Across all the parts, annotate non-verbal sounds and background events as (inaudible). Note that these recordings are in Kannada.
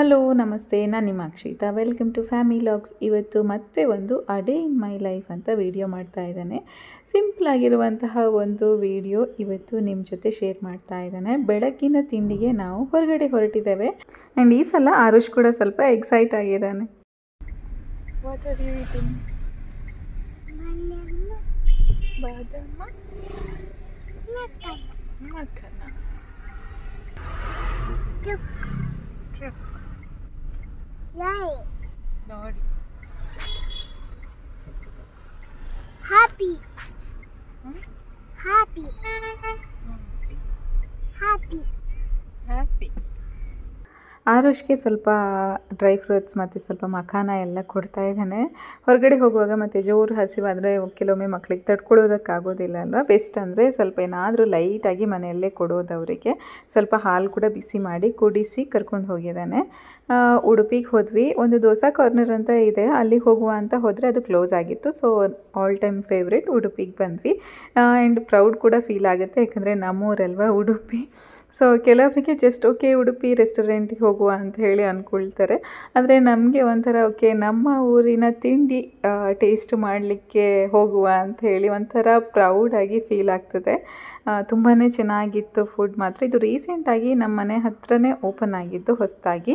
ಹಲೋ ನಮಸ್ತೆ ನಾನು ನಿಮ್ಮ Akshita welcome to family logs ಇವತ್ತು ಮತ್ತೆ ಒಂದು ಅಡೇ ಇನ್ ಮೈ ಲೈಫ್ ಅಂತ ವಿಡಿಯೋ ಮಾಡ್ತಾ ಇದ್ದಾನೆ ಸಿಂಪಲ್ ಆಗಿರುವಂತಹ ಒಂದು ವಿಡಿಯೋ ಇವತ್ತು ನಿಮ್ಮ ಜೊತೆ ಶೇರ್ ಮಾಡ್ತಾ ಇದ್ದಾನೆ ಬೆಳಗ್ಗಿನ ತಿಂಡಿಗೆ ನಾವು ಹೊರಗಡೆ ಹೊರಟಿದ್ದೇವೆ ಆ್ಯಂಡ್ ಈ ಸಲ ಆರುಷ್ ಕೂಡ ಸ್ವಲ್ಪ ಎಕ್ಸೈಟ್ ಆಗಿದ್ದಾನೆ Like. Happy. ಆರುಷ್ಗೆ ಸ್ವಲ್ಪ ಡ್ರೈ ಫ್ರೂಟ್ಸ್ ಮತ್ತು ಸ್ವಲ್ಪ ಮಖಾನ ಎಲ್ಲ ಕೊಡ್ತಾ ಇದ್ದಾನೆ ಹೊರಗಡೆ ಹೋಗುವಾಗ ಮತ್ತು ಜೋರು ಹಸಿವಾದರೆ ಕೆಲವೊಮ್ಮೆ ಮಕ್ಳಿಗೆ ತಡ್ಕೊಳ್ಳೋದಕ್ಕಾಗೋದಿಲ್ಲ ಅಲ್ವಾ ಬೆಸ್ಟ್ ಅಂದರೆ ಸ್ವಲ್ಪ ಏನಾದರೂ ಲೈಟಾಗಿ ಮನೆಯಲ್ಲೇ ಕೊಡೋದು ಅವರಿಗೆ ಸ್ವಲ್ಪ ಹಾಲು ಕೂಡ ಬಿಸಿ ಮಾಡಿ ಕುಡಿಸಿ ಕರ್ಕೊಂಡು ಹೋಗಿದ್ದಾನೆ ಉಡುಪಿಗೆ ಹೋದ್ವಿ ಒಂದು ದೋಸೆ ಕಾರ್ನರ್ ಅಂತ ಇದೆ ಅಲ್ಲಿ ಹೋಗುವ ಅಂತ ಹೋದರೆ ಅದು ಕ್ಲೋಸ್ ಆಗಿತ್ತು ಸೊ ಆಲ್ ಟೈಮ್ ಫೇವ್ರೆಟ್ ಉಡುಪಿಗೆ ಬಂದ್ವಿ ಆ್ಯಂಡ್ ಪ್ರೌಡ್ ಕೂಡ ಫೀಲ್ ಆಗುತ್ತೆ ಯಾಕಂದರೆ ನಮ್ಮೂರಲ್ವ ಉಡುಪಿ ಸೊ ಕೆಲವರಿಗೆ ಜಸ್ಟ್ ಓಕೆ ಉಡುಪಿ ರೆಸ್ಟೋರೆಂಟಿಗೆ ಹೋಗುವ ಅಂತ ಹೇಳಿ ಅಂದ್ಕೊಳ್ತಾರೆ ಆದರೆ ನಮಗೆ ಒಂಥರ ಓಕೆ ನಮ್ಮ ಊರಿನ ತಿಂಡಿ ಟೇಸ್ಟ್ ಮಾಡಲಿಕ್ಕೆ ಹೋಗುವ ಅಂತ ಹೇಳಿ ಒಂಥರ ಪ್ರೌಡಾಗಿ ಫೀಲ್ ಆಗ್ತದೆ ತುಂಬಾ ಚೆನ್ನಾಗಿತ್ತು ಫುಡ್ ಮಾತ್ರ ಇದು ರೀಸೆಂಟಾಗಿ ನಮ್ಮ ಮನೆ ಹತ್ರನೇ ಓಪನ್ ಆಗಿದ್ದು ಹೊಸದಾಗಿ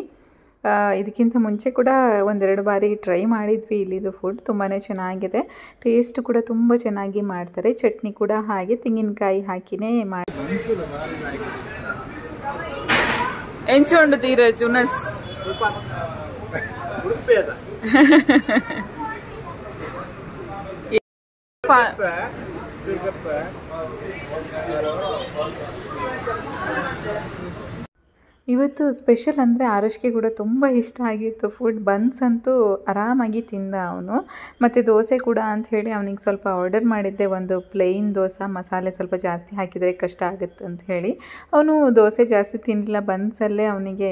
ಇದಕ್ಕಿಂತ ಮುಂಚೆ ಕೂಡ ಒಂದೆರಡು ಬಾರಿ ಟ್ರೈ ಮಾಡಿದ್ವಿ ಇಲ್ಲಿದು ಫುಡ್ ತುಂಬಾ ಚೆನ್ನಾಗಿದೆ ಟೇಸ್ಟ್ ಕೂಡ ತುಂಬ ಚೆನ್ನಾಗಿ ಮಾಡ್ತಾರೆ ಚಟ್ನಿ ಕೂಡ ಹಾಗೆ ತೆಂಗಿನಕಾಯಿ ಹಾಕಿನೇ ಮಾಡಿ ఎంచూండు ధీరజ్ ఉనస్ Pak. ಇವತ್ತು ಸ್ಪೆಷಲ್ ಅಂದರೆ ಆರುಷ್ಗೆ ಕೂಡ ತುಂಬ ಇಷ್ಟ ಆಗಿತ್ತು ಫುಡ್ ಬನ್ಸ್ ಅಂತೂ ಆರಾಮಾಗಿ ತಿಂದ ಅವನು ಮತ್ತು ದೋಸೆ ಕೂಡ ಅಂತ ಹೇಳಿ ಅವನಿಗೆ ಸ್ವಲ್ಪ ಆರ್ಡರ್ ಮಾಡಿದ್ದೆ ಒಂದು ಪ್ಲೇನ್ ದೋಸೆ ಮಸಾಲೆ ಸ್ವಲ್ಪ ಜಾಸ್ತಿ ಹಾಕಿದರೆ ಕಷ್ಟ ಆಗುತ್ತೆ ಅಂತ ಹೇಳಿ ಅವನು ದೋಸೆ ಜಾಸ್ತಿ ತಿನ್ನಲಿಲ್ಲ ಬನ್ಸಲ್ಲೇ ಅವನಿಗೆ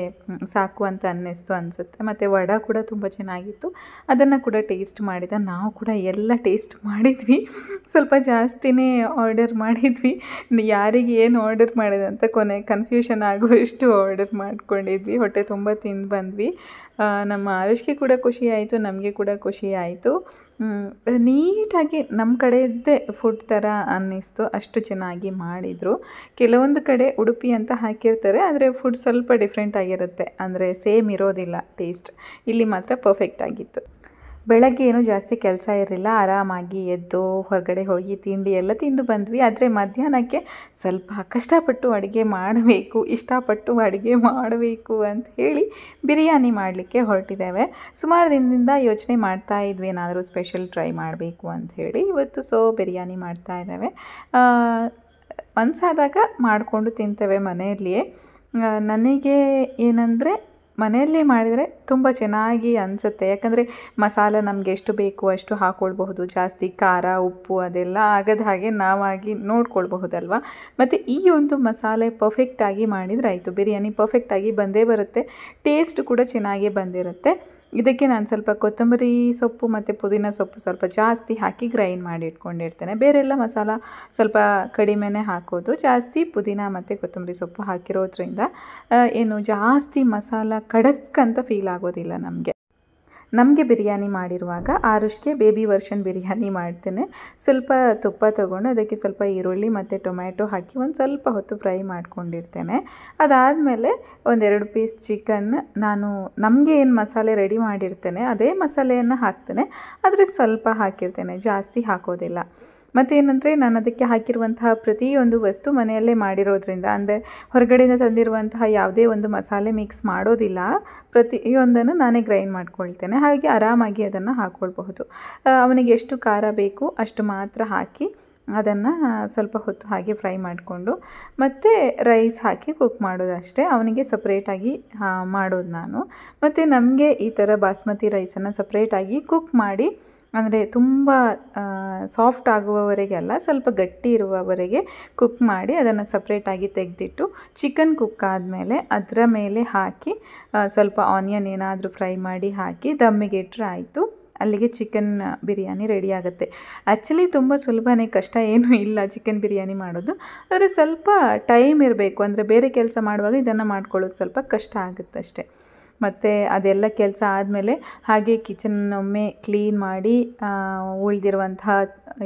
ಸಾಕು ಅಂತ ಅನ್ನಿಸ್ತು ಅನಿಸುತ್ತೆ ಮತ್ತು ವಡ ಕೂಡ ತುಂಬ ಚೆನ್ನಾಗಿತ್ತು ಅದನ್ನು ಕೂಡ ಟೇಸ್ಟ್ ಮಾಡಿದ ನಾವು ಕೂಡ ಎಲ್ಲ ಟೇಸ್ಟ್ ಮಾಡಿದ್ವಿ ಸ್ವಲ್ಪ ಜಾಸ್ತಿನೇ ಆರ್ಡರ್ ಮಾಡಿದ್ವಿ ಯಾರಿಗೆ ಏನು ಆರ್ಡರ್ ಮಾಡಿದೆ ಅಂತ ಕೊನೆ ಕನ್ಫ್ಯೂಷನ್ ಆಗುವಷ್ಟು ಆರ್ಡರ್ ಆರ್ಡರ್ ಮಾಡ್ಕೊಂಡಿದ್ವಿ ಹೊಟ್ಟೆ ತುಂಬ ತಿಂದು ಬಂದ್ವಿ ನಮ್ಮ ಆಯುಷ್ಗೆ ಕೂಡ ಖುಷಿ ಆಯಿತು ನಮಗೆ ಕೂಡ ಖುಷಿ ಆಯಿತು ನೀಟಾಗಿ ನಮ್ಮ ಕಡೆಯದ್ದೇ ಫುಡ್ ಥರ ಅನ್ನಿಸ್ತು ಅಷ್ಟು ಚೆನ್ನಾಗಿ ಮಾಡಿದರು ಕೆಲವೊಂದು ಕಡೆ ಉಡುಪಿ ಅಂತ ಹಾಕಿರ್ತಾರೆ ಆದರೆ ಫುಡ್ ಸ್ವಲ್ಪ ಡಿಫ್ರೆಂಟ್ ಆಗಿರುತ್ತೆ ಅಂದರೆ ಸೇಮ್ ಇರೋದಿಲ್ಲ ಟೇಸ್ಟ್ ಇಲ್ಲಿ ಮಾತ್ರ ಪರ್ಫೆಕ್ಟ್ ಆಗಿತ್ತು ಬೆಳಗ್ಗೆ ಏನೂ ಜಾಸ್ತಿ ಕೆಲಸ ಇರಲಿಲ್ಲ ಆರಾಮಾಗಿ ಎದ್ದು ಹೊರಗಡೆ ಹೋಗಿ ತಿಂಡಿ ಎಲ್ಲ ತಿಂದು ಬಂದ್ವಿ ಆದರೆ ಮಧ್ಯಾಹ್ನಕ್ಕೆ ಸ್ವಲ್ಪ ಕಷ್ಟಪಟ್ಟು ಅಡುಗೆ ಮಾಡಬೇಕು ಇಷ್ಟಪಟ್ಟು ಅಡುಗೆ ಮಾಡಬೇಕು ಅಂತ ಹೇಳಿ ಬಿರಿಯಾನಿ ಮಾಡಲಿಕ್ಕೆ ಹೊರಟಿದ್ದೇವೆ ಸುಮಾರು ದಿನದಿಂದ ಯೋಚನೆ ಮಾಡ್ತಾ ಇದ್ವಿ ಏನಾದರೂ ಸ್ಪೆಷಲ್ ಟ್ರೈ ಮಾಡಬೇಕು ಅಂತ ಹೇಳಿ ಇವತ್ತು ಸೊ ಬಿರಿಯಾನಿ ಮಾಡ್ತಾ ಇದ್ದೇವೆ ಮನಸ್ಸಾದಾಗ ಮಾಡಿಕೊಂಡು ತಿಂತೇವೆ ಮನೆಯಲ್ಲಿಯೇ ನನಗೆ ಏನಂದರೆ ಮನೆಯಲ್ಲೇ ಮಾಡಿದರೆ ತುಂಬ ಚೆನ್ನಾಗಿ ಅನಿಸುತ್ತೆ ಯಾಕಂದರೆ ಮಸಾಲೆ ನಮಗೆ ಎಷ್ಟು ಬೇಕು ಅಷ್ಟು ಹಾಕ್ಕೊಳ್ಬಹುದು ಜಾಸ್ತಿ ಖಾರ ಉಪ್ಪು ಅದೆಲ್ಲ ಆಗದ ಹಾಗೆ ನಾವಾಗಿ ನೋಡ್ಕೊಳ್ಬಹುದಲ್ವ ಮತ್ತು ಈ ಒಂದು ಮಸಾಲೆ ಪರ್ಫೆಕ್ಟಾಗಿ ಮಾಡಿದರೆ ಆಯಿತು ಬಿರಿಯಾನಿ ಪರ್ಫೆಕ್ಟಾಗಿ ಬಂದೇ ಬರುತ್ತೆ ಟೇಸ್ಟ್ ಕೂಡ ಚೆನ್ನಾಗೇ ಬಂದಿರುತ್ತೆ ಇದಕ್ಕೆ ನಾನು ಸ್ವಲ್ಪ ಕೊತ್ತಂಬರಿ ಸೊಪ್ಪು ಮತ್ತು ಪುದೀನ ಸೊಪ್ಪು ಸ್ವಲ್ಪ ಜಾಸ್ತಿ ಹಾಕಿ ಗ್ರೈಂಡ್ ಮಾಡಿ ಇಟ್ಕೊಂಡಿರ್ತೇನೆ ಬೇರೆಲ್ಲ ಮಸಾಲ ಸ್ವಲ್ಪ ಕಡಿಮೆನೇ ಹಾಕೋದು ಜಾಸ್ತಿ ಪುದೀನ ಮತ್ತು ಕೊತ್ತಂಬರಿ ಸೊಪ್ಪು ಹಾಕಿರೋದ್ರಿಂದ ಏನು ಜಾಸ್ತಿ ಮಸಾಲ ಖಡಕ್ ಅಂತ ಫೀಲ್ ಆಗೋದಿಲ್ಲ ನಮಗೆ ನಮಗೆ ಬಿರಿಯಾನಿ ಮಾಡಿರುವಾಗ ಆರುಷ್ಗೆ ಬೇಬಿ ವರ್ಷನ್ ಬಿರಿಯಾನಿ ಮಾಡ್ತೇನೆ ಸ್ವಲ್ಪ ತುಪ್ಪ ತೊಗೊಂಡು ಅದಕ್ಕೆ ಸ್ವಲ್ಪ ಈರುಳ್ಳಿ ಮತ್ತು ಟೊಮ್ಯಾಟೊ ಹಾಕಿ ಒಂದು ಸ್ವಲ್ಪ ಹೊತ್ತು ಫ್ರೈ ಮಾಡ್ಕೊಂಡಿರ್ತೇನೆ ಅದಾದಮೇಲೆ ಒಂದೆರಡು ಪೀಸ್ ಚಿಕನ್ ನಾನು ನಮಗೆ ಏನು ಮಸಾಲೆ ರೆಡಿ ಮಾಡಿರ್ತೇನೆ ಅದೇ ಮಸಾಲೆಯನ್ನು ಹಾಕ್ತೇನೆ ಆದರೆ ಸ್ವಲ್ಪ ಹಾಕಿರ್ತೇನೆ ಜಾಸ್ತಿ ಹಾಕೋದಿಲ್ಲ ಮತ್ತೇನಂದರೆ ನಾನು ಅದಕ್ಕೆ ಹಾಕಿರುವಂತಹ ಪ್ರತಿಯೊಂದು ವಸ್ತು ಮನೆಯಲ್ಲೇ ಮಾಡಿರೋದ್ರಿಂದ ಅಂದರೆ ಹೊರಗಡೆಯಿಂದ ತಂದಿರುವಂತಹ ಯಾವುದೇ ಒಂದು ಮಸಾಲೆ ಮಿಕ್ಸ್ ಮಾಡೋದಿಲ್ಲ ಪ್ರತಿಯೊಂದನ್ನು ನಾನೇ ಗ್ರೈಂಡ್ ಮಾಡ್ಕೊಳ್ತೇನೆ ಹಾಗೆ ಆರಾಮಾಗಿ ಅದನ್ನು ಹಾಕ್ಕೊಳ್ಬಹುದು ಅವನಿಗೆ ಎಷ್ಟು ಖಾರ ಬೇಕು ಅಷ್ಟು ಮಾತ್ರ ಹಾಕಿ ಅದನ್ನು ಸ್ವಲ್ಪ ಹೊತ್ತು ಹಾಗೆ ಫ್ರೈ ಮಾಡಿಕೊಂಡು ಮತ್ತು ರೈಸ್ ಹಾಕಿ ಕುಕ್ ಮಾಡೋದಷ್ಟೇ ಅವನಿಗೆ ಸಪ್ರೇಟಾಗಿ ಮಾಡೋದು ನಾನು ಮತ್ತು ನಮಗೆ ಈ ಥರ ಬಾಸ್ಮತಿ ರೈಸನ್ನು ಸಪ್ರೇಟಾಗಿ ಕುಕ್ ಮಾಡಿ ಅಂದರೆ ತುಂಬ ಸಾಫ್ಟ್ ಆಗುವವರೆಗೆ ಅಲ್ಲ ಸ್ವಲ್ಪ ಗಟ್ಟಿ ಇರುವವರೆಗೆ ಕುಕ್ ಮಾಡಿ ಅದನ್ನು ಸಪ್ರೇಟಾಗಿ ತೆಗೆದಿಟ್ಟು ಚಿಕನ್ ಕುಕ್ ಆದಮೇಲೆ ಅದರ ಮೇಲೆ ಹಾಕಿ ಸ್ವಲ್ಪ ಆನಿಯನ್ ಏನಾದರೂ ಫ್ರೈ ಮಾಡಿ ಹಾಕಿ ದಮ್ಮಿಗೆ ಇಟ್ಟರೆ ಆಯಿತು ಅಲ್ಲಿಗೆ ಚಿಕನ್ ಬಿರಿಯಾನಿ ರೆಡಿ ಆಗುತ್ತೆ ಆ್ಯಕ್ಚುಲಿ ತುಂಬ ಸುಲಭನೇ ಕಷ್ಟ ಏನೂ ಇಲ್ಲ ಚಿಕನ್ ಬಿರಿಯಾನಿ ಮಾಡೋದು ಆದರೆ ಸ್ವಲ್ಪ ಟೈಮ್ ಇರಬೇಕು ಅಂದರೆ ಬೇರೆ ಕೆಲಸ ಮಾಡುವಾಗ ಇದನ್ನು ಮಾಡ್ಕೊಳ್ಳೋದು ಸ್ವಲ್ಪ ಕಷ್ಟ ಆಗುತ್ತೆ ಅಷ್ಟೇ ಮತ್ತು ಅದೆಲ್ಲ ಕೆಲಸ ಆದಮೇಲೆ ಹಾಗೆ ಕಿಚನ್ನೊಮ್ಮೆ ಕ್ಲೀನ್ ಮಾಡಿ ಉಳಿದಿರುವಂತಹ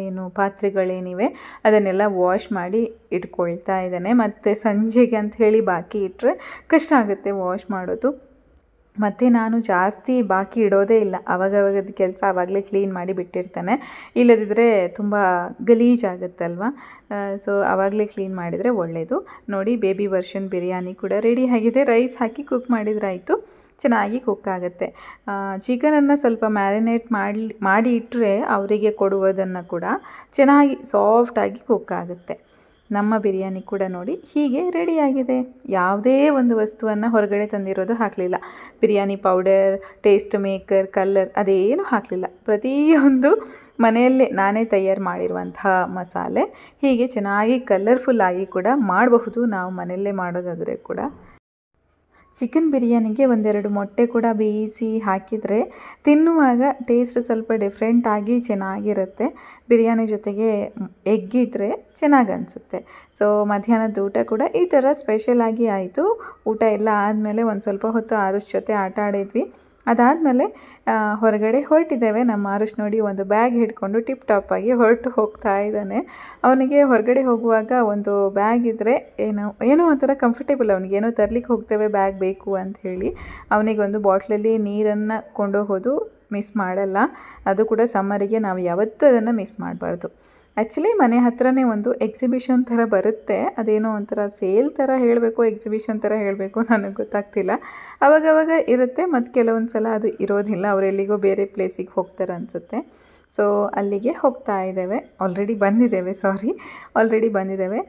ಏನು ಪಾತ್ರೆಗಳೇನಿವೆ ಅದನ್ನೆಲ್ಲ ವಾಶ್ ಮಾಡಿ ಇಟ್ಕೊಳ್ತಾ ಇದ್ದಾನೆ ಮತ್ತು ಸಂಜೆಗೆ ಅಂಥೇಳಿ ಬಾಕಿ ಇಟ್ಟರೆ ಕಷ್ಟ ಆಗುತ್ತೆ ವಾಶ್ ಮಾಡೋದು ಮತ್ತು ನಾನು ಜಾಸ್ತಿ ಬಾಕಿ ಇಡೋದೇ ಇಲ್ಲ ಅವಾಗವಾಗ ಕೆಲಸ ಆವಾಗಲೇ ಕ್ಲೀನ್ ಮಾಡಿ ಬಿಟ್ಟಿರ್ತಾನೆ ಇಲ್ಲದಿದ್ದರೆ ತುಂಬ ಗಲೀಜಾಗುತ್ತಲ್ವ ಸೊ ಆವಾಗಲೇ ಕ್ಲೀನ್ ಮಾಡಿದರೆ ಒಳ್ಳೆಯದು ನೋಡಿ ಬೇಬಿ ವರ್ಷನ್ ಬಿರಿಯಾನಿ ಕೂಡ ರೆಡಿ ಆಗಿದೆ ರೈಸ್ ಹಾಕಿ ಕುಕ್ ಮಾಡಿದ್ರಾಯಿತು ಚೆನ್ನಾಗಿ ಕುಕ್ ಆಗುತ್ತೆ ಚಿಕನನ್ನು ಸ್ವಲ್ಪ ಮ್ಯಾರಿನೇಟ್ ಮಾಡಿ ಮಾಡಿ ಇಟ್ಟರೆ ಅವರಿಗೆ ಕೊಡುವುದನ್ನು ಕೂಡ ಚೆನ್ನಾಗಿ ಸಾಫ್ಟಾಗಿ ಕುಕ್ ಆಗುತ್ತೆ ನಮ್ಮ ಬಿರಿಯಾನಿ ಕೂಡ ನೋಡಿ ಹೀಗೆ ರೆಡಿಯಾಗಿದೆ ಯಾವುದೇ ಒಂದು ವಸ್ತುವನ್ನು ಹೊರಗಡೆ ತಂದಿರೋದು ಹಾಕಲಿಲ್ಲ biryani powder taste maker colour ಅದೇನು ಹಾಕಲಿಲ್ಲ ಪ್ರತಿಯೊಂದು ಮನೆಯಲ್ಲೇ ನಾನೇ ತಯಾರು ಮಾಡಿರುವಂತಹ ಮಸಾಲೆ ಹೀಗೆ ಚೆನ್ನಾಗಿ ಕಲರ್ಫುಲ್ಲಾಗಿ ಕೂಡ ಮಾಡಬಹುದು ನಾವು ಮನೆಯಲ್ಲೇ ಮಾಡೋದಾದರೆ ಕೂಡ ಚಿಕನ್ ಬಿರಿಯಾನಿಗೆ ಒಂದೆರಡು ಮೊಟ್ಟೆ ಕೂಡ ಬೇಯಿಸಿ ಹಾಕಿದರೆ ತಿನ್ನುವಾಗ ಟೇಸ್ಟ್ ಸ್ವಲ್ಪ ಡಿಫ್ರೆಂಟಾಗಿ ಚೆನ್ನಾಗಿರುತ್ತೆ ಬಿರಿಯಾನಿ ಜೊತೆಗೆ ಎಗ್ಗಿದ್ರೆ ಚೆನ್ನಾಗಿ ಅನಿಸುತ್ತೆ ಸೊ ಮಧ್ಯಾಹ್ನದ ಊಟ ಕೂಡ ಈ ಥರ ಸ್ಪೆಷಲಾಗಿ ಆಯಿತು ಊಟ ಎಲ್ಲ ಆದಮೇಲೆ ಒಂದು ಸ್ವಲ್ಪ ಹೊತ್ತು ಆರುಷ್ ಜೊತೆ ಆಟ ಆಡಿದ್ವಿ ಅದಾದಮೇಲೆ ಹೊರಗಡೆ ಹೊರಟಿದ್ದೇವೆ ನಮ್ಮ ಆರುಷ್ ನೋಡಿ ಒಂದು ಬ್ಯಾಗ್ ಹಿಡ್ಕೊಂಡು ಟಿಪ್ ಟಾಪಾಗಿ ಹೊರಟು ಹೋಗ್ತಾ ಇದ್ದಾನೆ ಅವನಿಗೆ ಹೊರಗಡೆ ಹೋಗುವಾಗ ಒಂದು ಬ್ಯಾಗ್ ಇದ್ದರೆ ಏನೋ ಏನೋ ಒಂಥರ ಕಂಫರ್ಟೇಬಲ್ ಅವನಿಗೆ ಏನೋ ತರಲಿಕ್ಕೆ ಹೋಗ್ತೇವೆ ಬ್ಯಾಗ್ ಬೇಕು ಅಂತ ಹೇಳಿ ಅವನಿಗೆ ಒಂದು ಬಾಟ್ಲಲ್ಲಿ ನೀರನ್ನು ಕೊಂಡೋಗೋದು ಮಿಸ್ ಮಾಡಲ್ಲ ಅದು ಕೂಡ ಸಮ್ಮರಿಗೆ ನಾವು ಯಾವತ್ತೂ ಅದನ್ನು ಮಿಸ್ ಮಾಡಬಾರ್ದು ಆ್ಯಕ್ಚುಲಿ ಮನೆ ಹತ್ರನೇ ಒಂದು ಎಕ್ಸಿಬಿಷನ್ ಥರ ಬರುತ್ತೆ ಅದೇನೋ ಒಂಥರ ಸೇಲ್ ಥರ ಹೇಳಬೇಕು ಎಕ್ಸಿಬಿಷನ್ ಥರ ಹೇಳಬೇಕು (laughs) ನನಗೆ ಗೊತ್ತಾಗ್ತಿಲ್ಲ ಅವಾಗವಾಗ ಇರುತ್ತೆ ಮತ್ತು ಕೆಲವೊಂದು ಸಲ ಅದು ಇರೋದಿಲ್ಲ ಎಲ್ಲಿಗೋ ಬೇರೆ ಪ್ಲೇಸಿಗೆ ಹೋಗ್ತಾರೆ ಅನಿಸುತ್ತೆ ಸೊ ಅಲ್ಲಿಗೆ ಹೋಗ್ತಾ ಇದ್ದೇವೆ ಆಲ್ರೆಡಿ ಬಂದಿದ್ದೇವೆ ಸಾರಿ ಆಲ್ರೆಡಿ ಬಂದಿದ್ದೇವೆ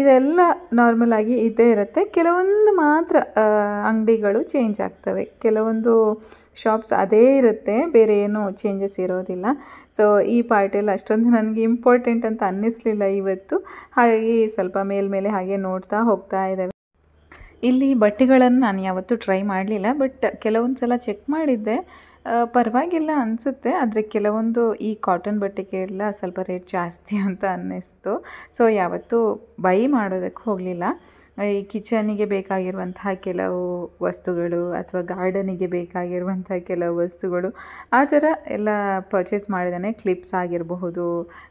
ಇದೆಲ್ಲ ನಾರ್ಮಲ್ ಆಗಿ ಇದ್ದೇ ಇರುತ್ತೆ ಕೆಲವೊಂದು ಮಾತ್ರ ಅಂಗಡಿಗಳು ಚೇಂಜ್ ಆಗ್ತವೆ ಕೆಲವೊಂದು ಶಾಪ್ಸ್ ಅದೇ ಇರುತ್ತೆ ಬೇರೆ ಏನೂ ಚೇಂಜಸ್ ಇರೋದಿಲ್ಲ ಸೊ ಈ ಪಾರ್ಟಿಯಲ್ಲಿ ಅಷ್ಟೊಂದು ನನಗೆ ಇಂಪಾರ್ಟೆಂಟ್ ಅಂತ ಅನ್ನಿಸ್ಲಿಲ್ಲ ಇವತ್ತು ಹಾಗಾಗಿ ಸ್ವಲ್ಪ ಮೇಲ್ಮೇಲೆ ಹಾಗೆ ನೋಡ್ತಾ ಹೋಗ್ತಾ ಇದ್ದಾವೆ ಇಲ್ಲಿ ಬಟ್ಟೆಗಳನ್ನು ನಾನು ಯಾವತ್ತೂ ಟ್ರೈ ಮಾಡಲಿಲ್ಲ ಬಟ್ ಕೆಲವೊಂದು ಸಲ ಚೆಕ್ ಮಾಡಿದ್ದೆ ಪರವಾಗಿಲ್ಲ ಅನಿಸುತ್ತೆ ಆದರೆ ಕೆಲವೊಂದು ಈ ಕಾಟನ್ ಬಟ್ಟೆಗೆಲ್ಲ ಸ್ವಲ್ಪ ರೇಟ್ ಜಾಸ್ತಿ ಅಂತ ಅನ್ನಿಸ್ತು ಸೊ ಯಾವತ್ತೂ ಬೈ ಮಾಡೋದಕ್ಕೆ ಹೋಗಲಿಲ್ಲ ಈ ಕಿಚನಿಗೆ ಬೇಕಾಗಿರುವಂತಹ ಕೆಲವು ವಸ್ತುಗಳು ಅಥವಾ ಗಾರ್ಡನಿಗೆ ಬೇಕಾಗಿರುವಂಥ ಕೆಲವು ವಸ್ತುಗಳು ಆ ಥರ ಎಲ್ಲ ಪರ್ಚೇಸ್ ಮಾಡಿದಾನೆ ಕ್ಲಿಪ್ಸ್ ಆಗಿರಬಹುದು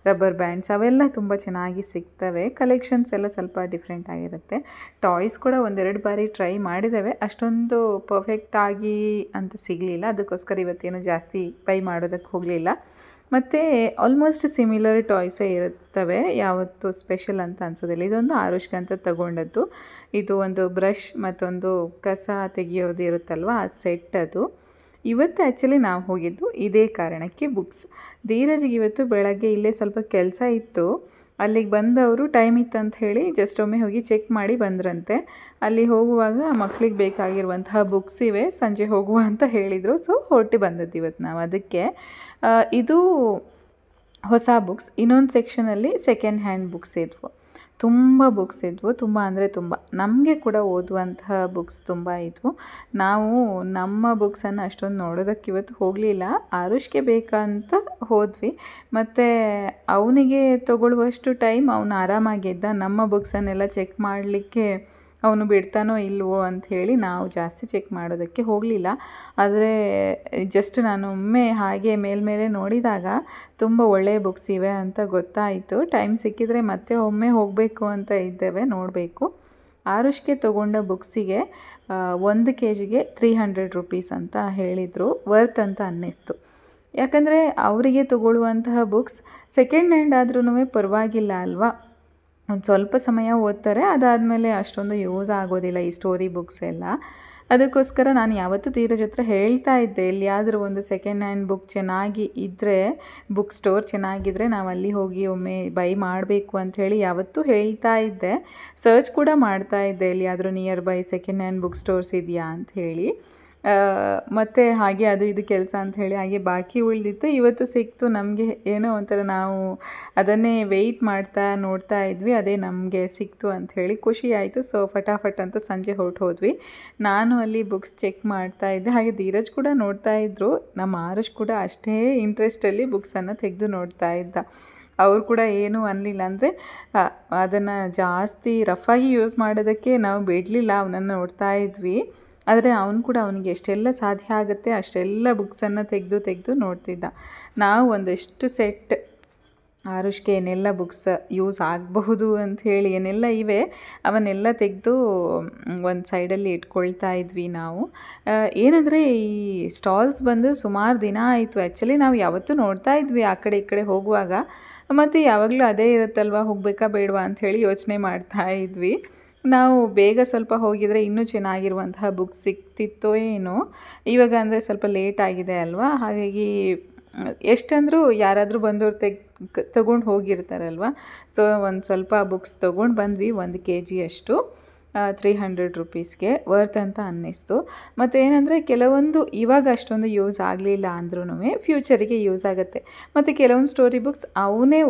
ರಬ್ಬರ್ ಬ್ಯಾಂಡ್ಸ್ ಅವೆಲ್ಲ ತುಂಬ ಚೆನ್ನಾಗಿ ಸಿಗ್ತವೆ ಕಲೆಕ್ಷನ್ಸ್ ಎಲ್ಲ ಸ್ವಲ್ಪ ಡಿಫ್ರೆಂಟ್ ಆಗಿರುತ್ತೆ ಟಾಯ್ಸ್ ಕೂಡ ಒಂದೆರಡು ಬಾರಿ ಟ್ರೈ ಮಾಡಿದ್ದಾವೆ ಅಷ್ಟೊಂದು ಪರ್ಫೆಕ್ಟಾಗಿ ಅಂತ ಸಿಗಲಿಲ್ಲ ಅದಕ್ಕೋಸ್ಕರ ಇವತ್ತೇನು ಜಾಸ್ತಿ ಬೈ ಮಾಡೋದಕ್ಕೆ ಹೋಗಲಿಲ್ಲ ಮತ್ತು ಆಲ್ಮೋಸ್ಟ್ ಸಿಮಿಲರ್ ಟಾಯ್ಸೇ ಇರುತ್ತವೆ ಯಾವತ್ತು ಸ್ಪೆಷಲ್ ಅಂತ ಅನ್ಸೋದಿಲ್ಲ ಇದೊಂದು ಆರುಷ್ಕ ಅಂತ ತಗೊಂಡದ್ದು ಇದು ಒಂದು ಬ್ರಷ್ ಮತ್ತೊಂದು ಕಸ ತೆಗೆಯೋದು ಇರುತ್ತಲ್ವ ಆ ಸೆಟ್ ಅದು ಇವತ್ತು ಆ್ಯಕ್ಚುಲಿ ನಾವು ಹೋಗಿದ್ದು ಇದೇ ಕಾರಣಕ್ಕೆ ಬುಕ್ಸ್ ಧೀರಜಿಗೆ ಇವತ್ತು ಬೆಳಗ್ಗೆ ಇಲ್ಲೇ ಸ್ವಲ್ಪ ಕೆಲಸ ಇತ್ತು ಅಲ್ಲಿಗೆ ಬಂದವರು ಟೈಮ್ ಇತ್ತಂತ ಹೇಳಿ ಜಸ್ಟ್ ಒಮ್ಮೆ ಹೋಗಿ ಚೆಕ್ ಮಾಡಿ ಬಂದ್ರಂತೆ ಅಲ್ಲಿ ಹೋಗುವಾಗ ಮಕ್ಕಳಿಗೆ ಬೇಕಾಗಿರುವಂತಹ ಬುಕ್ಸ್ ಇವೆ ಸಂಜೆ ಹೋಗುವ ಅಂತ ಹೇಳಿದರು ಸೊ ಹೊರಟಿ ಬಂದದ್ದು ಇವತ್ತು ನಾವು ಅದಕ್ಕೆ ಇದು ಹೊಸ ಬುಕ್ಸ್ ಇನ್ನೊಂದು ಸೆಕ್ಷನಲ್ಲಿ ಸೆಕೆಂಡ್ ಹ್ಯಾಂಡ್ ಬುಕ್ಸ್ ಇದ್ವು ತುಂಬ ಬುಕ್ಸ್ ಇದ್ವು ತುಂಬ ಅಂದರೆ ತುಂಬ ನಮಗೆ ಕೂಡ ಓದುವಂತಹ ಬುಕ್ಸ್ ತುಂಬ ಇದ್ವು ನಾವು ನಮ್ಮ ಬುಕ್ಸನ್ನು ಅಷ್ಟೊಂದು ನೋಡೋದಕ್ಕೆ ಇವತ್ತು ಹೋಗಲಿಲ್ಲ ಆರುಷ್ಗೆ ಬೇಕಂತ ಹೋದ್ವಿ ಮತ್ತು ಅವನಿಗೆ ತಗೊಳ್ಳುವಷ್ಟು ಟೈಮ್ ಅವನು ಆರಾಮಾಗಿದ್ದ ನಮ್ಮ ಬುಕ್ಸನ್ನೆಲ್ಲ ಚೆಕ್ ಮಾಡಲಿಕ್ಕೆ ಅವನು ಬಿಡ್ತಾನೋ ಇಲ್ವೋ ಅಂತ ಹೇಳಿ ನಾವು ಜಾಸ್ತಿ ಚೆಕ್ ಮಾಡೋದಕ್ಕೆ ಹೋಗಲಿಲ್ಲ ಆದರೆ ಜಸ್ಟ್ ನಾನು ಒಮ್ಮೆ ಹಾಗೆ ಮೇಲ್ಮೇಲೆ ನೋಡಿದಾಗ ತುಂಬ ಒಳ್ಳೆಯ ಬುಕ್ಸ್ ಇವೆ ಅಂತ ಗೊತ್ತಾಯಿತು ಟೈಮ್ ಸಿಕ್ಕಿದರೆ ಮತ್ತೆ ಒಮ್ಮೆ ಹೋಗಬೇಕು ಅಂತ ಇದ್ದೇವೆ ನೋಡಬೇಕು ಆರುಷ್ಗೆ ತಗೊಂಡ ಬುಕ್ಸಿಗೆ ಒಂದು ಕೆ ಜಿಗೆ ತ್ರೀ ಹಂಡ್ರೆಡ್ ರುಪೀಸ್ ಅಂತ ಹೇಳಿದರು ವರ್ತ್ ಅಂತ ಅನ್ನಿಸ್ತು ಯಾಕಂದರೆ ಅವರಿಗೆ ತಗೊಳ್ಳುವಂತಹ ಬುಕ್ಸ್ ಸೆಕೆಂಡ್ ಹ್ಯಾಂಡ್ ಆದ್ರೂ ಪರವಾಗಿಲ್ಲ ಅಲ್ವಾ ಒಂದು ಸ್ವಲ್ಪ ಸಮಯ ಓದ್ತಾರೆ ಅದಾದಮೇಲೆ ಅಷ್ಟೊಂದು ಯೂಸ್ ಆಗೋದಿಲ್ಲ ಈ ಸ್ಟೋರಿ ಬುಕ್ಸ್ ಎಲ್ಲ ಅದಕ್ಕೋಸ್ಕರ ನಾನು ಯಾವತ್ತೂ ತೀರ ಜೊತೆ ಹೇಳ್ತಾ ಇದ್ದೆ ಎಲ್ಲಿಯಾದರೂ ಒಂದು ಸೆಕೆಂಡ್ ಹ್ಯಾಂಡ್ ಬುಕ್ ಚೆನ್ನಾಗಿ ಇದ್ದರೆ ಬುಕ್ ಸ್ಟೋರ್ ಚೆನ್ನಾಗಿದ್ದರೆ ನಾವು ಅಲ್ಲಿ ಹೋಗಿ ಒಮ್ಮೆ ಬೈ ಮಾಡಬೇಕು ಅಂಥೇಳಿ ಯಾವತ್ತೂ ಹೇಳ್ತಾ ಇದ್ದೆ ಸರ್ಚ್ ಕೂಡ ಮಾಡ್ತಾ ಇದ್ದೆ ಎಲ್ಲಿಯಾದರೂ near by second hand book stores ಇದೆಯಾ ಹೇಳಿ ಮತ್ತು ಹಾಗೆ ಅದು ಇದು ಕೆಲಸ ಹೇಳಿ ಹಾಗೆ ಬಾಕಿ ಉಳಿದಿತ್ತು ಇವತ್ತು ಸಿಕ್ತು ನಮಗೆ ಏನೋ ಒಂಥರ ನಾವು ಅದನ್ನೇ ವೆಯ್ಟ್ ಮಾಡ್ತಾ ನೋಡ್ತಾ ಇದ್ವಿ ಅದೇ ನಮಗೆ ಸಿಕ್ತು ಅಂಥೇಳಿ ಖುಷಿ ಆಯಿತು ಸೊ ಫಟಾಫಟ್ ಅಂತ ಸಂಜೆ ಹೊರಟು ಹೋದ್ವಿ ನಾನು ಅಲ್ಲಿ ಬುಕ್ಸ್ ಚೆಕ್ ಮಾಡ್ತಾ ಇದ್ದೆ ಹಾಗೆ ಧೀರಜ್ ಕೂಡ ನೋಡ್ತಾ ಇದ್ದರು ನಮ್ಮ ಆರುಷ್ ಕೂಡ ಅಷ್ಟೇ ಇಂಟ್ರೆಸ್ಟಲ್ಲಿ ಬುಕ್ಸನ್ನು ತೆಗೆದು ನೋಡ್ತಾ ಇದ್ದ ಅವರು ಕೂಡ ಏನೂ ಅನ್ನಲಿಲ್ಲ ಅಂದರೆ ಅದನ್ನು ಜಾಸ್ತಿ ರಫಾಗಿ ಯೂಸ್ ಮಾಡೋದಕ್ಕೆ ನಾವು ಬಿಡಲಿಲ್ಲ ಅವನನ್ನು ನೋಡ್ತಾ ಇದ್ವಿ ಆದರೆ ಅವನು ಕೂಡ ಅವನಿಗೆ ಎಷ್ಟೆಲ್ಲ ಸಾಧ್ಯ ಆಗುತ್ತೆ ಅಷ್ಟೆಲ್ಲ ಬುಕ್ಸನ್ನು ತೆಗೆದು ತೆಗೆದು ನೋಡ್ತಿದ್ದ ನಾವು ಒಂದಷ್ಟು ಸೆಟ್ ಆರುಷ್ಗೆ ಏನೆಲ್ಲ ಬುಕ್ಸ್ ಯೂಸ್ ಆಗಬಹುದು ಅಂತ ಹೇಳಿ ಏನೆಲ್ಲ ಇವೆ ಅವನ್ನೆಲ್ಲ ತೆಗೆದು ಒಂದು ಸೈಡಲ್ಲಿ ಇಟ್ಕೊಳ್ತಾ ಇದ್ವಿ ನಾವು ಏನಂದರೆ ಈ ಸ್ಟಾಲ್ಸ್ ಬಂದು ಸುಮಾರು ದಿನ ಆಯಿತು ಆ್ಯಕ್ಚುಲಿ ನಾವು ಯಾವತ್ತೂ ನೋಡ್ತಾ ಇದ್ವಿ ಆ ಕಡೆ ಈ ಕಡೆ ಹೋಗುವಾಗ ಮತ್ತು ಯಾವಾಗಲೂ ಅದೇ ಇರುತ್ತಲ್ವ ಹೋಗಬೇಕಾ ಬೇಡವಾ ಅಂಥೇಳಿ ಯೋಚನೆ ಮಾಡ್ತಾ ಇದ್ವಿ ನಾವು ಬೇಗ ಸ್ವಲ್ಪ ಹೋಗಿದರೆ ಇನ್ನೂ ಚೆನ್ನಾಗಿರುವಂತಹ ಬುಕ್ ಸಿಗ್ತಿತ್ತೋ ಏನೋ ಇವಾಗ ಅಂದರೆ ಸ್ವಲ್ಪ ಲೇಟ್ ಆಗಿದೆ ಅಲ್ವಾ ಹಾಗಾಗಿ ಎಷ್ಟಂದರೂ ಯಾರಾದರೂ ಬಂದವರು ತೆಗ್ ತೊಗೊಂಡು ಹೋಗಿರ್ತಾರಲ್ವ ಸೊ ಒಂದು ಸ್ವಲ್ಪ ಬುಕ್ಸ್ ತೊಗೊಂಡು ಬಂದ್ವಿ ಒಂದು ಕೆ ಜಿಯಷ್ಟು ತ್ರೀ ಹಂಡ್ರೆಡ್ ರುಪೀಸ್ಗೆ ವರ್ತ್ ಅಂತ ಅನ್ನಿಸ್ತು ಮತ್ತು ಏನಂದರೆ ಕೆಲವೊಂದು ಇವಾಗ ಅಷ್ಟೊಂದು ಯೂಸ್ ಆಗಲಿಲ್ಲ ಅಂದ್ರೂ ಫ್ಯೂಚರಿಗೆ ಯೂಸ್ ಆಗುತ್ತೆ ಮತ್ತು ಕೆಲವೊಂದು ಸ್ಟೋರಿ ಬುಕ್ಸ್ ಅವನೇ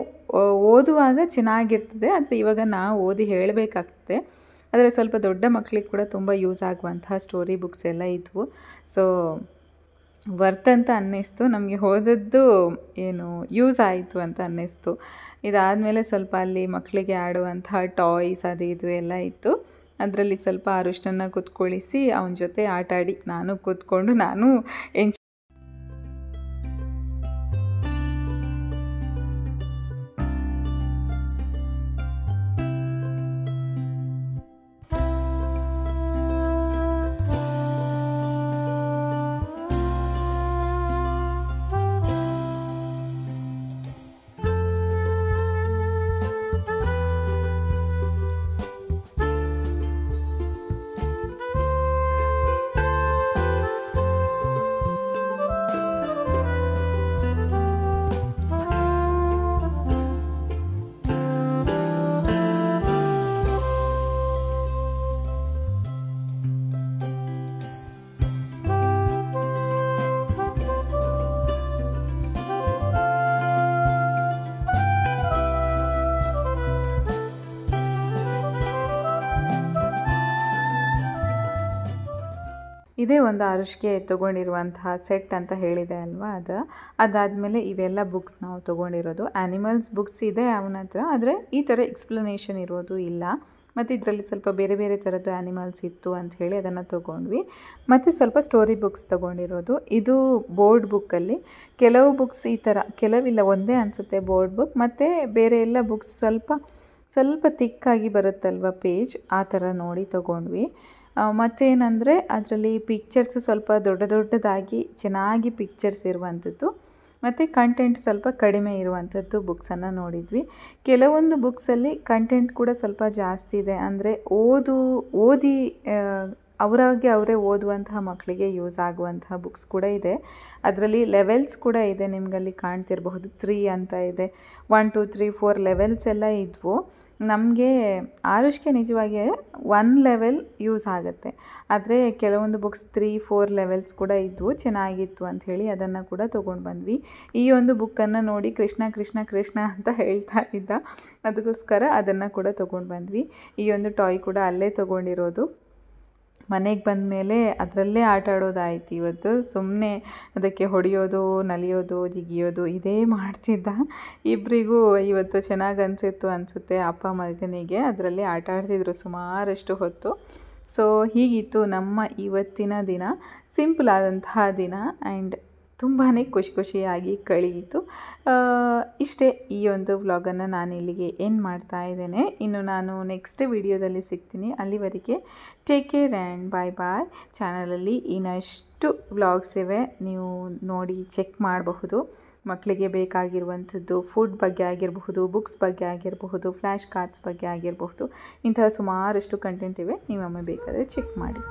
ಓದುವಾಗ ಚೆನ್ನಾಗಿರ್ತದೆ ಆದರೆ ಇವಾಗ ನಾವು ಓದಿ ಹೇಳಬೇಕಾಗ್ತದೆ ಆದರೆ ಸ್ವಲ್ಪ ದೊಡ್ಡ ಮಕ್ಕಳಿಗೆ ಕೂಡ ತುಂಬ ಯೂಸ್ ಆಗುವಂತಹ ಸ್ಟೋರಿ ಬುಕ್ಸ್ ಎಲ್ಲ ಇದ್ವು ಸೊ ವರ್ತ್ ಅಂತ ಅನ್ನಿಸ್ತು ನಮಗೆ ಹೋದದ್ದು ಏನು ಯೂಸ್ ಆಯಿತು ಅಂತ ಅನ್ನಿಸ್ತು ಇದಾದಮೇಲೆ ಸ್ವಲ್ಪ ಅಲ್ಲಿ ಮಕ್ಕಳಿಗೆ ಆಡುವಂತಹ ಟಾಯ್ಸ್ ಅದು ಇದು ಎಲ್ಲ ಇತ್ತು ಅದರಲ್ಲಿ ಸ್ವಲ್ಪ ಅರುಷ್ಟನ್ನು ಕೂತ್ಕೊಳಿಸಿ ಅವನ ಜೊತೆ ಆಟ ಆಡಿ ನಾನು ಕೂತ್ಕೊಂಡು ನಾನು ಎಂಜಾಯ್ ಇದೇ ಒಂದು ಅರುಷ್ಗೆ ತೊಗೊಂಡಿರುವಂತಹ ಸೆಟ್ ಅಂತ ಹೇಳಿದೆ ಅಲ್ವಾ ಅದು ಅದಾದಮೇಲೆ ಇವೆಲ್ಲ ಬುಕ್ಸ್ ನಾವು ತೊಗೊಂಡಿರೋದು ಆ್ಯನಿಮಲ್ಸ್ ಬುಕ್ಸ್ ಇದೆ ಅವನ ಹತ್ರ ಆದರೆ ಈ ಥರ ಎಕ್ಸ್ಪ್ಲನೇಷನ್ ಇರೋದು ಇಲ್ಲ ಮತ್ತು ಇದರಲ್ಲಿ ಸ್ವಲ್ಪ ಬೇರೆ ಬೇರೆ ಥರದ್ದು ಆ್ಯನಿಮಲ್ಸ್ ಇತ್ತು ಅಂತ ಹೇಳಿ ಅದನ್ನು ತೊಗೊಂಡ್ವಿ ಮತ್ತು ಸ್ವಲ್ಪ ಸ್ಟೋರಿ ಬುಕ್ಸ್ ತೊಗೊಂಡಿರೋದು ಇದು ಬೋರ್ಡ್ ಬುಕ್ಕಲ್ಲಿ ಕೆಲವು ಬುಕ್ಸ್ ಈ ಥರ ಕೆಲವಿಲ್ಲ ಒಂದೇ ಅನಿಸುತ್ತೆ ಬೋರ್ಡ್ ಬುಕ್ ಮತ್ತು ಬೇರೆ ಎಲ್ಲ ಬುಕ್ಸ್ ಸ್ವಲ್ಪ ಸ್ವಲ್ಪ ತಿಕ್ಕಾಗಿ ಬರುತ್ತಲ್ವ ಪೇಜ್ ಆ ಥರ ನೋಡಿ ತೊಗೊಂಡ್ವಿ ಮತ್ತೇನಂದರೆ ಅದರಲ್ಲಿ ಪಿಕ್ಚರ್ಸ್ ಸ್ವಲ್ಪ ದೊಡ್ಡ ದೊಡ್ಡದಾಗಿ ಚೆನ್ನಾಗಿ ಪಿಕ್ಚರ್ಸ್ ಇರುವಂಥದ್ದು ಮತ್ತು ಕಂಟೆಂಟ್ ಸ್ವಲ್ಪ ಕಡಿಮೆ ಇರುವಂಥದ್ದು ಬುಕ್ಸನ್ನು ನೋಡಿದ್ವಿ ಕೆಲವೊಂದು ಬುಕ್ಸಲ್ಲಿ ಕಂಟೆಂಟ್ ಕೂಡ ಸ್ವಲ್ಪ ಜಾಸ್ತಿ ಇದೆ ಅಂದರೆ ಓದು ಓದಿ ಅವರಾಗೆ ಅವರೇ ಓದುವಂತಹ ಮಕ್ಕಳಿಗೆ ಯೂಸ್ ಆಗುವಂತಹ ಬುಕ್ಸ್ ಕೂಡ ಇದೆ ಅದರಲ್ಲಿ ಲೆವೆಲ್ಸ್ ಕೂಡ ಇದೆ ನಿಮಗಲ್ಲಿ ಕಾಣ್ತಿರಬಹುದು ತ್ರೀ ಅಂತ ಇದೆ one two three four levels ಎಲ್ಲ ಇದ್ವು ನಮಗೆ ಆರುಷ್ಗೆ ನಿಜವಾಗಿಯೇ ಒನ್ ಲೆವೆಲ್ ಯೂಸ್ ಆಗುತ್ತೆ ಆದರೆ ಕೆಲವೊಂದು ಬುಕ್ಸ್ ತ್ರೀ ಫೋರ್ ಲೆವೆಲ್ಸ್ ಕೂಡ ಇದ್ವು ಚೆನ್ನಾಗಿತ್ತು ಅಂಥೇಳಿ ಅದನ್ನು ಕೂಡ ತೊಗೊಂಡು ಬಂದ್ವಿ ಈ ಒಂದು ಬುಕ್ಕನ್ನು ನೋಡಿ ಕೃಷ್ಣ ಕೃಷ್ಣ ಕೃಷ್ಣ ಅಂತ ಹೇಳ್ತಾ ಇದ್ದ ಅದಕ್ಕೋಸ್ಕರ ಅದನ್ನು ಕೂಡ ತೊಗೊಂಡು ಬಂದ್ವಿ ಈ ಒಂದು ಟಾಯ್ ಕೂಡ ಅಲ್ಲೇ ತೊಗೊಂಡಿರೋದು ಮನೆಗೆ ಬಂದ ಮೇಲೆ ಅದರಲ್ಲೇ ಆಟ ಆಡೋದಾಯ್ತು ಇವತ್ತು ಸುಮ್ಮನೆ ಅದಕ್ಕೆ ಹೊಡೆಯೋದು ನಲಿಯೋದು ಜಿಗಿಯೋದು ಇದೇ ಮಾಡ್ತಿದ್ದ ಇಬ್ಬರಿಗೂ ಇವತ್ತು ಚೆನ್ನಾಗಿ ಅನಿಸಿತ್ತು ಅನಿಸುತ್ತೆ ಅಪ್ಪ ಮಗನಿಗೆ ಅದರಲ್ಲಿ ಆಟ ಆಡ್ತಿದ್ರು ಸುಮಾರಷ್ಟು ಹೊತ್ತು ಸೊ ಹೀಗಿತ್ತು ನಮ್ಮ ಇವತ್ತಿನ ದಿನ ಸಿಂಪಲ್ ಆದಂತಹ ದಿನ ಆ್ಯಂಡ್ ತುಂಬಾ ಖುಷಿ ಖುಷಿಯಾಗಿ ಕಳೆಯಿತು ಇಷ್ಟೇ ಈ ಒಂದು ವ್ಲಾಗನ್ನು ನಾನು ಇಲ್ಲಿಗೆ ಏನು ಮಾಡ್ತಾ ಇದ್ದೇನೆ ಇನ್ನು ನಾನು ನೆಕ್ಸ್ಟ್ ವಿಡಿಯೋದಲ್ಲಿ ಸಿಗ್ತೀನಿ ಅಲ್ಲಿವರೆಗೆ take care and bye bye ಚಾನಲಲ್ಲಿ ಇನ್ನಷ್ಟು ವ್ಲಾಗ್ಸ್ ಇವೆ ನೀವು ನೋಡಿ ಚೆಕ್ ಮಾಡಬಹುದು ಮಕ್ಕಳಿಗೆ ಬೇಕಾಗಿರುವಂಥದ್ದು ಫುಡ್ ಬಗ್ಗೆ ಆಗಿರಬಹುದು ಬುಕ್ಸ್ ಬಗ್ಗೆ ಆಗಿರಬಹುದು ಫ್ಲ್ಯಾಶ್ ಕಾರ್ಡ್ಸ್ ಬಗ್ಗೆ ಆಗಿರಬಹುದು ಇಂತಹ ಸುಮಾರಷ್ಟು ಕಂಟೆಂಟ್ ಇವೆ ನೀವೊಮ್ಮೆ ಬೇಕಾದರೆ ಚೆಕ್ ಮಾಡಿ